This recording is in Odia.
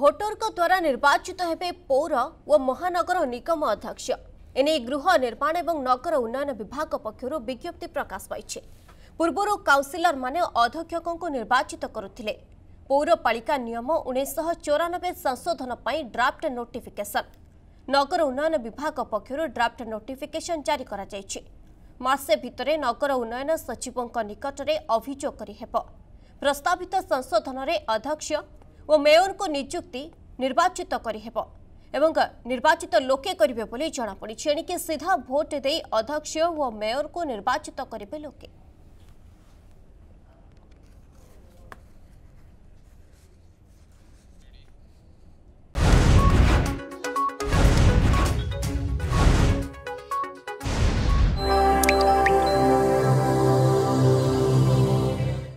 ଭୋଟରଙ୍କ ଦ୍ୱାରା ନିର୍ବାଚିତ ହେବେ ପୌର ଓ ମହାନଗର ନିଗମ ଅଧ୍ୟକ୍ଷ ଏନେଇ ଗୃହ ନିର୍ମାଣ ଏବଂ ନଗର ଉନ୍ନୟନ ବିଭାଗ ପକ୍ଷରୁ ବିଜ୍ଞପ୍ତି ପ୍ରକାଶ ପାଇଛି ପୂର୍ବରୁ କାଉନ୍ସିଲରମାନେ ଅଧ୍ୟକ୍ଷଙ୍କୁ ନିର୍ବାଚିତ କରୁଥିଲେ ପୌରପାଳିକା ନିୟମ ଉଣେଇଶହ ଚଉରାନବେ ସଂଶୋଧନ ପାଇଁ ଡ୍ରାଫ୍ଟ ନୋଟିଫିକେସନ୍ ନଗର ଉନ୍ନୟନ ବିଭାଗ ପକ୍ଷରୁ ଡ୍ରାଫ୍ଟ ନୋଟିଫିକେସନ୍ ଜାରି କରାଯାଇଛି ମାସେ ଭିତରେ ନଗର ଉନ୍ନୟନ ସଚିବଙ୍କ ନିକଟରେ ଅଭିଯୋଗ କରିହେବ ପ୍ରସ୍ତାବିତ ସଂଶୋଧନରେ ଅଧ୍ୟକ୍ଷ ও মেয়র কো নিযুক্তি নির্বাচিতত করি হেব এবং নির্বাচিত লোকে করিবে বলি জানা পডিছে এনিকে সিধা ভোট দেই অধ্যক্ষ ও মেয়র কো নির্বাচিতত করিবে লোকে